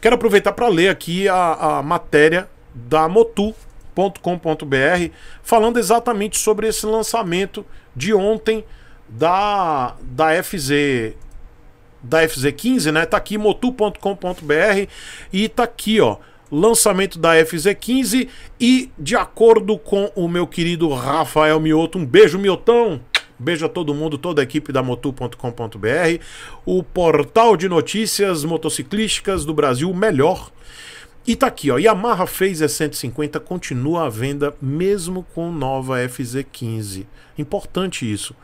Quero aproveitar para ler aqui a, a matéria da motu.com.br falando exatamente sobre esse lançamento de ontem da, da FZ da FZ15, né? Tá aqui motu.com.br e tá aqui, ó, lançamento da FZ15 e de acordo com o meu querido Rafael Mioto, um beijo Miotão. Beijo a todo mundo, toda a equipe da motu.com.br, o portal de notícias motociclísticas do Brasil melhor. E tá aqui, ó. Yamaha Phaser 150 continua à venda mesmo com nova FZ15. Importante isso.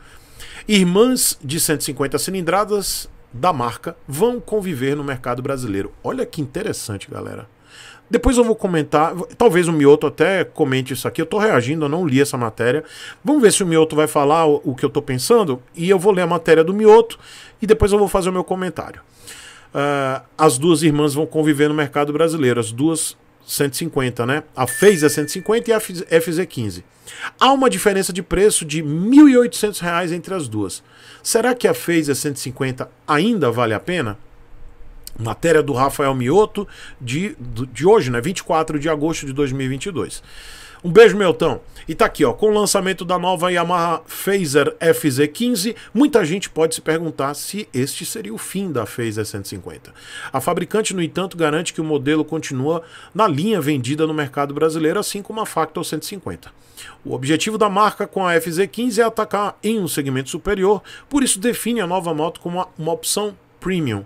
Irmãs de 150 cilindradas da marca vão conviver no mercado brasileiro. Olha que interessante, galera. Depois eu vou comentar, talvez o Mioto até comente isso aqui. Eu tô reagindo, eu não li essa matéria. Vamos ver se o Mioto vai falar o, o que eu tô pensando. E eu vou ler a matéria do Mioto e depois eu vou fazer o meu comentário. Uh, as duas irmãs vão conviver no mercado brasileiro, as duas 150, né? A Fez é 150 e a FZ15. Há uma diferença de preço de R$ 1.800 entre as duas. Será que a Fez é 150 ainda vale a pena? Matéria do Rafael Mioto de, de hoje, né? 24 de agosto de 2022. Um beijo, Meltão. E tá aqui, ó. Com o lançamento da nova Yamaha Phaser FZ15, muita gente pode se perguntar se este seria o fim da Phaser 150. A fabricante, no entanto, garante que o modelo continua na linha vendida no mercado brasileiro, assim como a Factor 150. O objetivo da marca com a FZ15 é atacar em um segmento superior, por isso define a nova moto como uma opção premium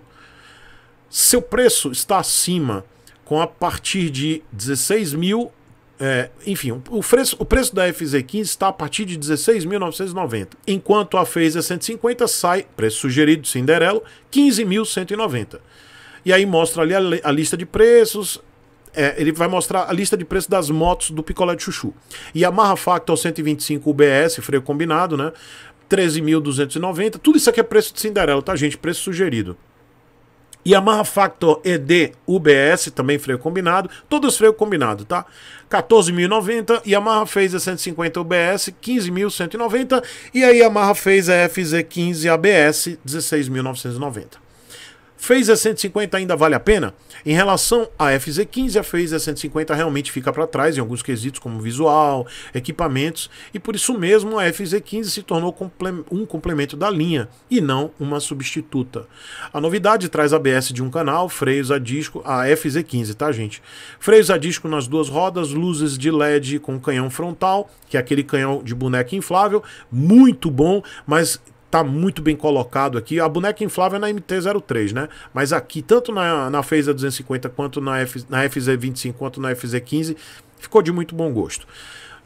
seu preço está acima com a partir de 16 mil. É, enfim, o preço, o preço da FZ15 está a partir de 16.990, enquanto a Phaser 150 é sai, preço sugerido Cinderelo, 15.190. E aí mostra ali a, a lista de preços, é, ele vai mostrar a lista de preços das motos do picolé de chuchu. E a Marra Factor 125 UBS, freio combinado, né? 13.290. Tudo isso aqui é preço de Cinderela, tá, gente? Preço sugerido. Yamaha Factor ED UBS, também freio combinado, todos freio combinado, tá? 14.090, Yamaha fez 150 UBS, 15.190 e a Yamaha fez FZ15 ABS, 16.990. Fez a 150 ainda vale a pena? Em relação à FZ15, a Phase 150 realmente fica para trás em alguns quesitos como visual, equipamentos, e por isso mesmo a FZ15 se tornou um complemento da linha e não uma substituta. A novidade traz ABS de um canal, freios a disco, a FZ15, tá gente? Freios a disco nas duas rodas, luzes de LED com canhão frontal, que é aquele canhão de boneca inflável, muito bom, mas tá muito bem colocado aqui. A boneca inflável é na MT-03, né? Mas aqui, tanto na, na FESA 250 quanto na, F, na FZ25 quanto na FZ15, ficou de muito bom gosto.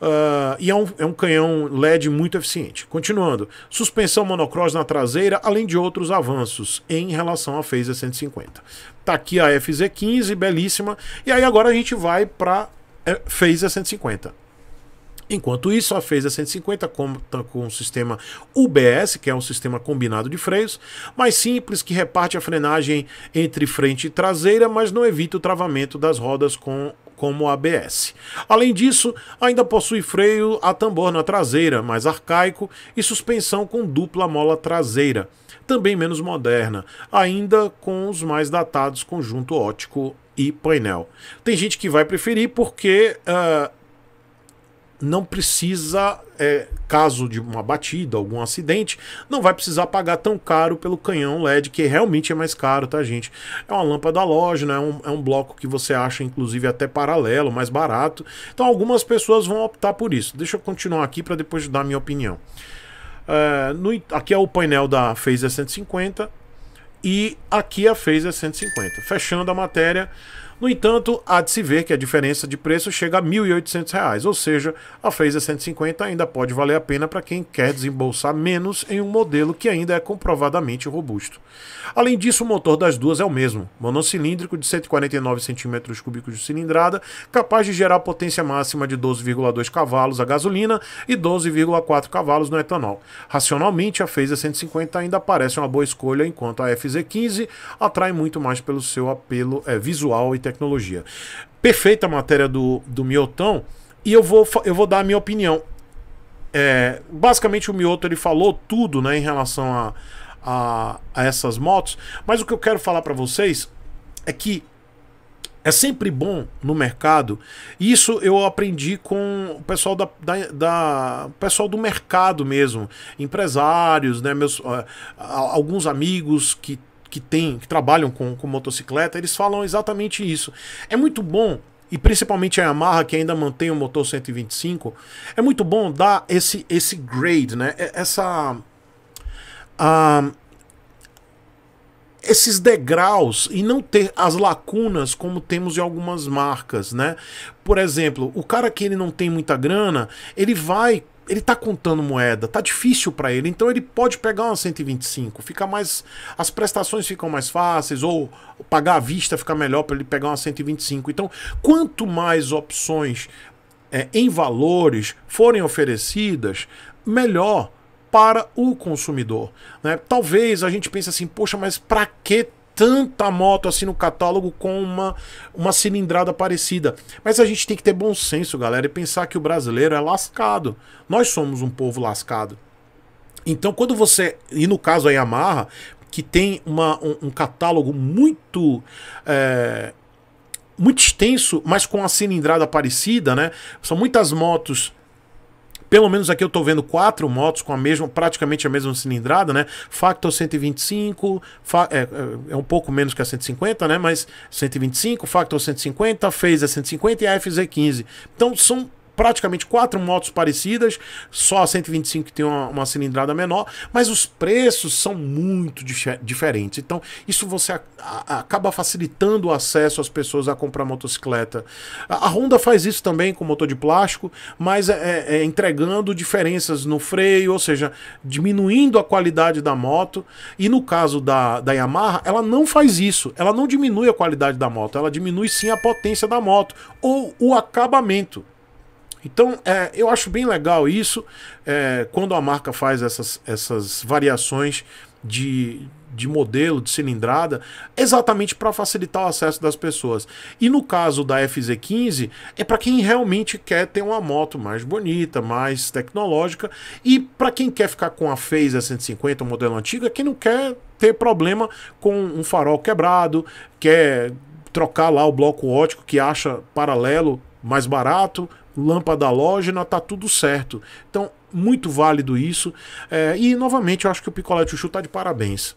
Uh, e é um, é um canhão LED muito eficiente. Continuando, suspensão monocross na traseira, além de outros avanços em relação à Phaser 150. Tá aqui a FZ15, belíssima. E aí agora a gente vai para Phaser 150. Enquanto isso, a Phaser 150 conta com um sistema UBS, que é um sistema combinado de freios, mais simples que reparte a frenagem entre frente e traseira, mas não evita o travamento das rodas com como ABS. Além disso, ainda possui freio a tambor na traseira, mais arcaico, e suspensão com dupla mola traseira, também menos moderna, ainda com os mais datados conjunto ótico e painel. Tem gente que vai preferir porque uh, não precisa, é, caso de uma batida, algum acidente, não vai precisar pagar tão caro pelo canhão LED, que realmente é mais caro, tá, gente? É uma lâmpada loja, né? É um, é um bloco que você acha, inclusive, até paralelo, mais barato. Então, algumas pessoas vão optar por isso. Deixa eu continuar aqui para depois dar a minha opinião. É, no, aqui é o painel da Phaser 150 e aqui é a Phaser 150. Fechando a matéria, no entanto, há de se ver que a diferença de preço chega a R$ 1.800, ou seja, a Fraser 150 ainda pode valer a pena para quem quer desembolsar menos em um modelo que ainda é comprovadamente robusto. Além disso, o motor das duas é o mesmo, monocilíndrico de 149 cm3 de cilindrada, capaz de gerar potência máxima de 12,2 cavalos a gasolina e 12,4 cavalos no etanol. Racionalmente, a Fraser 150 ainda parece uma boa escolha, enquanto a FZ15 atrai muito mais pelo seu apelo é, visual e tecnologia. Perfeita a matéria do, do Miotão, e eu vou, eu vou dar a minha opinião. É, basicamente, o Mioto ele falou tudo né, em relação a, a, a essas motos, mas o que eu quero falar para vocês é que é sempre bom no mercado. Isso eu aprendi com o pessoal da, da, da pessoal do mercado mesmo, empresários, né, meus uh, alguns amigos que que têm, que trabalham com, com motocicleta, eles falam exatamente isso. É muito bom e principalmente a Yamaha que ainda mantém o motor 125, é muito bom dar esse esse grade, né? É, essa uh, esses degraus e não ter as lacunas como temos em algumas marcas, né? Por exemplo, o cara que ele não tem muita grana, ele vai ele tá contando moeda, tá difícil para ele, então ele pode pegar uma 125, fica mais as prestações ficam mais fáceis ou pagar à vista fica melhor para ele pegar uma 125. Então, quanto mais opções é, em valores forem oferecidas, melhor para o consumidor. Né? Talvez a gente pense assim, poxa, mas para que tanta moto assim no catálogo com uma, uma cilindrada parecida. Mas a gente tem que ter bom senso, galera, e pensar que o brasileiro é lascado. Nós somos um povo lascado. Então, quando você. E no caso a Yamaha, que tem uma, um, um catálogo muito. É, muito extenso, mas com a cilindrada parecida, né? São muitas motos pelo menos aqui eu estou vendo quatro motos com a mesma, praticamente a mesma cilindrada, né? Factor 125, fa é, é, é, um pouco menos que a 150, né? Mas 125, Factor 150, Phaser 150 e a FZ15. Então são praticamente quatro motos parecidas, só a 125 que tem uma, uma cilindrada menor, mas os preços são muito dif diferentes. Então, isso você a, a, acaba facilitando o acesso às pessoas a comprar motocicleta. A, a, Honda faz isso também com motor de plástico, mas é, é, é, entregando diferenças no freio, ou seja, diminuindo a qualidade da moto. E no caso da, da Yamaha, ela não faz isso, ela não diminui a qualidade da moto, ela diminui sim a potência da moto ou o acabamento. Então, é, eu acho bem legal isso é, quando a marca faz essas, essas variações de, de modelo, de cilindrada, exatamente para facilitar o acesso das pessoas. E no caso da FZ15, é para quem realmente quer ter uma moto mais bonita, mais tecnológica, e para quem quer ficar com a Phase 150, o modelo antigo, é quem não quer ter problema com um farol quebrado, quer trocar lá o bloco ótico que acha paralelo mais barato, lâmpada halógena, tá tudo certo. Então, muito válido isso. É, e, novamente, eu acho que o Picolé Chuchu tá de parabéns.